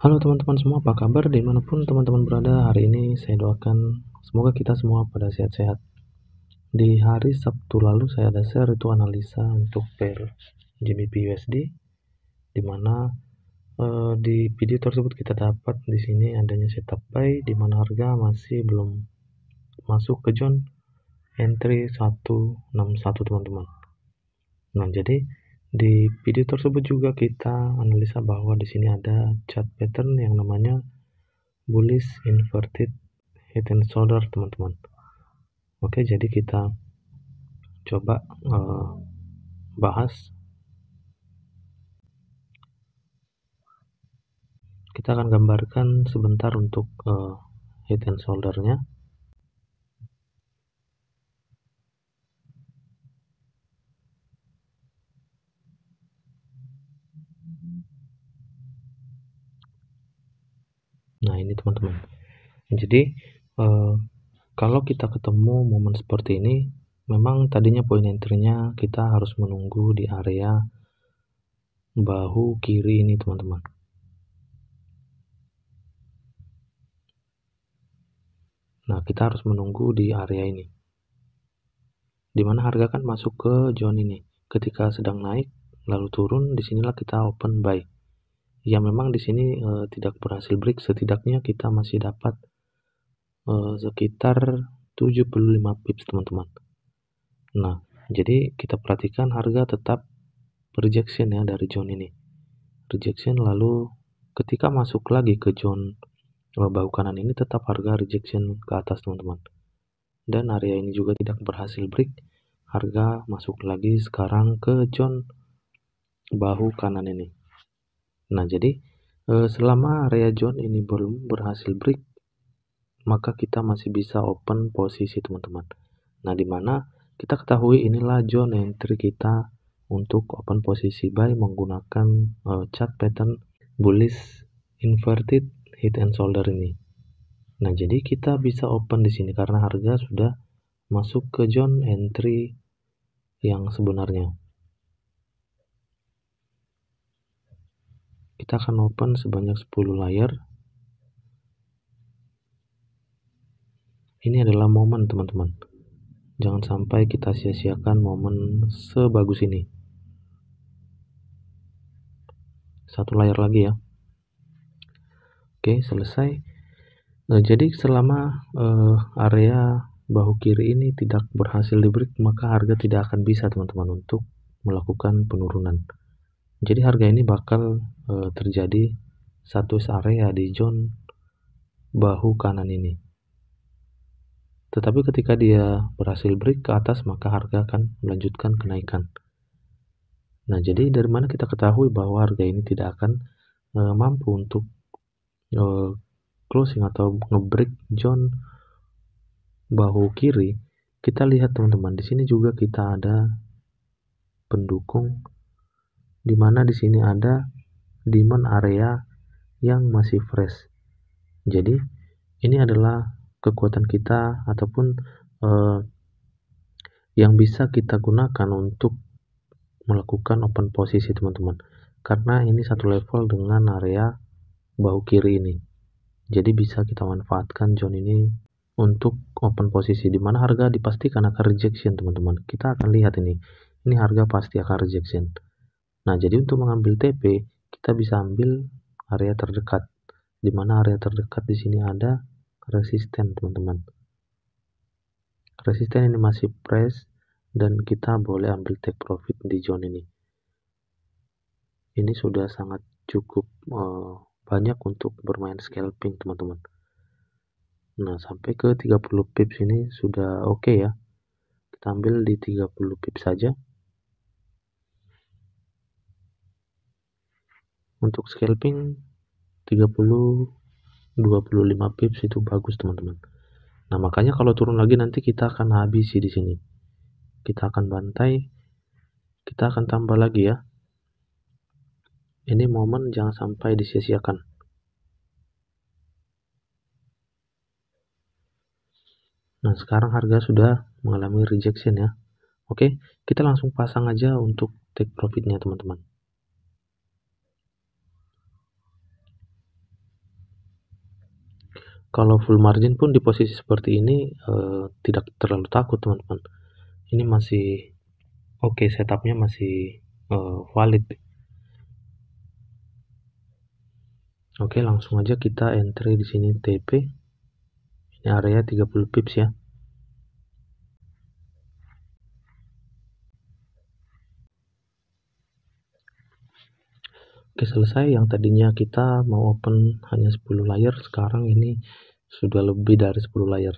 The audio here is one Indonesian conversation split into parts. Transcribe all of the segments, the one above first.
Halo teman-teman semua, apa kabar? Dimanapun teman-teman berada, hari ini saya doakan semoga kita semua pada sehat-sehat. Di hari Sabtu lalu saya ada share itu analisa untuk pair GBP USD, di eh, di video tersebut kita dapat di sini adanya setup buy, di mana harga masih belum masuk ke zone entry 161 teman-teman. Nah jadi di video tersebut juga kita analisa bahwa di sini ada chart pattern yang namanya bullish inverted head and shoulder teman-teman. Oke, jadi kita coba uh, bahas kita akan gambarkan sebentar untuk uh, head and nya Nah, ini teman-teman. Jadi, eh, kalau kita ketemu momen seperti ini, memang tadinya poin enternya kita harus menunggu di area bahu kiri ini, teman-teman. Nah, kita harus menunggu di area ini. Dimana harga kan masuk ke zone ini. Ketika sedang naik, lalu turun disinilah kita open buy ya memang di sini e, tidak berhasil break setidaknya kita masih dapat e, sekitar 75 pips teman-teman nah jadi kita perhatikan harga tetap rejection ya dari zone ini rejection lalu ketika masuk lagi ke zone eh, bahu kanan ini tetap harga rejection ke atas teman-teman dan area ini juga tidak berhasil break harga masuk lagi sekarang ke zone bahu kanan ini. Nah, jadi eh, selama area zone ini belum berhasil break, maka kita masih bisa open posisi teman-teman. Nah, dimana kita ketahui inilah zone entry kita untuk open posisi buy menggunakan eh, chart pattern bullish inverted head and shoulder ini. Nah, jadi kita bisa open di sini karena harga sudah masuk ke zone entry yang sebenarnya. kita akan open sebanyak 10 layar ini adalah momen teman-teman jangan sampai kita sia-siakan momen sebagus ini satu layar lagi ya oke selesai nah, jadi selama uh, area bahu kiri ini tidak berhasil di break maka harga tidak akan bisa teman-teman untuk melakukan penurunan jadi harga ini bakal e, terjadi satu area di zone bahu kanan ini. Tetapi ketika dia berhasil break ke atas maka harga akan melanjutkan kenaikan. Nah, jadi dari mana kita ketahui bahwa harga ini tidak akan e, mampu untuk e, closing atau ngebreak zone bahu kiri? Kita lihat teman-teman, di sini juga kita ada pendukung di mana di sini ada demand area yang masih fresh. Jadi ini adalah kekuatan kita ataupun eh, yang bisa kita gunakan untuk melakukan open posisi teman-teman. Karena ini satu level dengan area bahu kiri ini. Jadi bisa kita manfaatkan zone ini untuk open posisi di mana harga dipastikan akan rejection teman-teman. Kita akan lihat ini. Ini harga pasti akan rejection. Nah, jadi untuk mengambil TP, kita bisa ambil area terdekat. Di mana area terdekat di sini ada resisten, teman-teman. Resisten ini masih press dan kita boleh ambil take profit di zone ini. Ini sudah sangat cukup eh, banyak untuk bermain scalping, teman-teman. Nah, sampai ke 30 pips ini sudah oke okay ya. Kita ambil di 30 pips saja. untuk scalping 30 25 pips itu bagus teman-teman nah makanya kalau turun lagi nanti kita akan habisi di sini kita akan bantai kita akan tambah lagi ya ini momen jangan sampai disia-siakan nah sekarang harga sudah mengalami rejection ya oke kita langsung pasang aja untuk take profitnya teman-teman kalau full margin pun di posisi seperti ini eh, tidak terlalu takut teman-teman ini masih oke okay, setupnya masih eh, valid oke okay, langsung aja kita entry di sini TP ini area 30 pips ya Oke selesai yang tadinya kita mau open hanya 10 layer sekarang ini sudah lebih dari 10 layer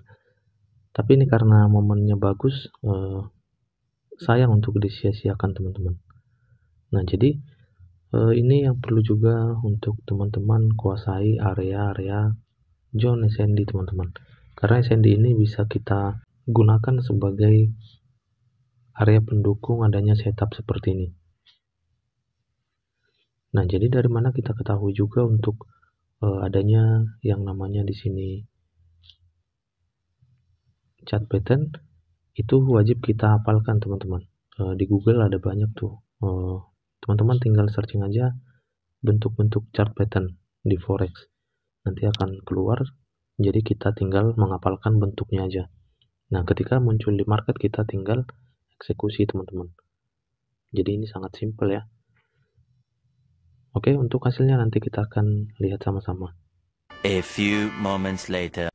tapi ini karena momennya bagus eh, sayang untuk disia-siakan teman-teman nah jadi eh, ini yang perlu juga untuk teman-teman kuasai area-area zone SND teman-teman karena SND ini bisa kita gunakan sebagai area pendukung adanya setup seperti ini Nah, jadi dari mana kita ketahui juga untuk uh, adanya yang namanya di sini chat pattern itu wajib kita hafalkan teman-teman. Uh, di Google ada banyak tuh. Eh, teman-teman uh, tinggal searching aja bentuk-bentuk chart pattern di forex. Nanti akan keluar. Jadi kita tinggal menghafalkan bentuknya aja. Nah, ketika muncul di market kita tinggal eksekusi teman-teman. Jadi ini sangat simple ya. Oke, untuk hasilnya nanti kita akan lihat sama-sama. A few moments later.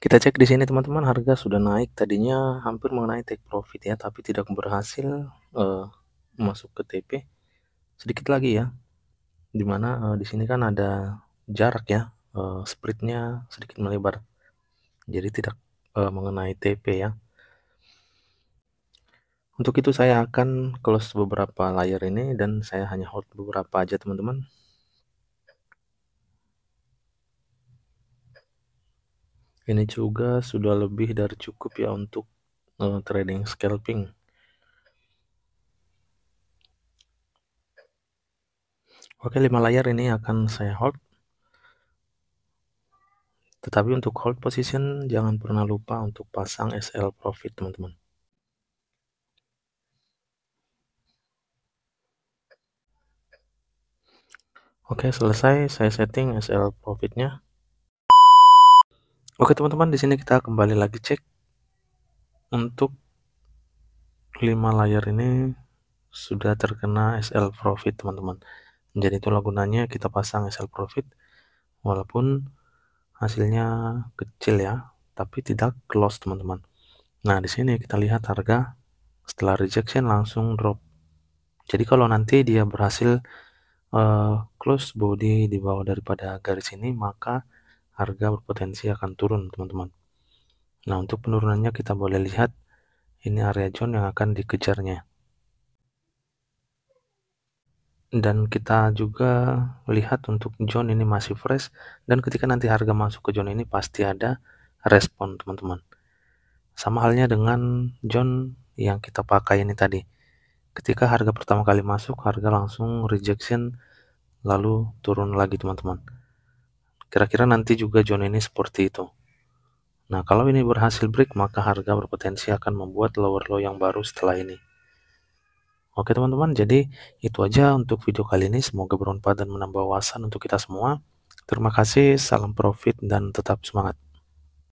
Kita cek di sini teman-teman harga sudah naik tadinya hampir mengenai take profit ya tapi tidak berhasil uh, masuk ke TP. Sedikit lagi ya. Dimana uh, eh, di sini kan ada jarak ya uh, spreadnya sedikit melebar. Jadi tidak uh, mengenai TP ya. Untuk itu saya akan close beberapa layar ini dan saya hanya hold beberapa aja teman-teman. Ini juga sudah lebih dari cukup ya untuk uh, trading scalping. Oke, 5 layar ini akan saya hold. Tetapi untuk hold position jangan pernah lupa untuk pasang SL profit teman-teman. Oke, selesai. Saya setting SL profitnya. Oke, teman-teman, di sini kita kembali lagi cek untuk 5 layar ini sudah terkena SL profit, teman-teman. Jadi itu gunanya kita pasang SL profit walaupun hasilnya kecil ya, tapi tidak close, teman-teman. Nah, di sini kita lihat harga setelah rejection langsung drop. Jadi kalau nanti dia berhasil Eh, close body di bawah daripada garis ini, maka harga berpotensi akan turun, teman-teman. Nah, untuk penurunannya kita boleh lihat ini area zone yang akan dikejarnya. Dan kita juga lihat untuk zone ini masih fresh dan ketika nanti harga masuk ke zone ini pasti ada respon, teman-teman. Sama halnya dengan zone yang kita pakai ini tadi. Ketika harga pertama kali masuk, harga langsung rejection lalu turun lagi teman-teman kira-kira nanti juga zona ini seperti itu nah kalau ini berhasil break maka harga berpotensi akan membuat lower low yang baru setelah ini Oke teman-teman, jadi itu aja untuk video kali ini. Semoga bermanfaat dan menambah wawasan untuk kita semua. Terima kasih, salam profit, dan tetap semangat.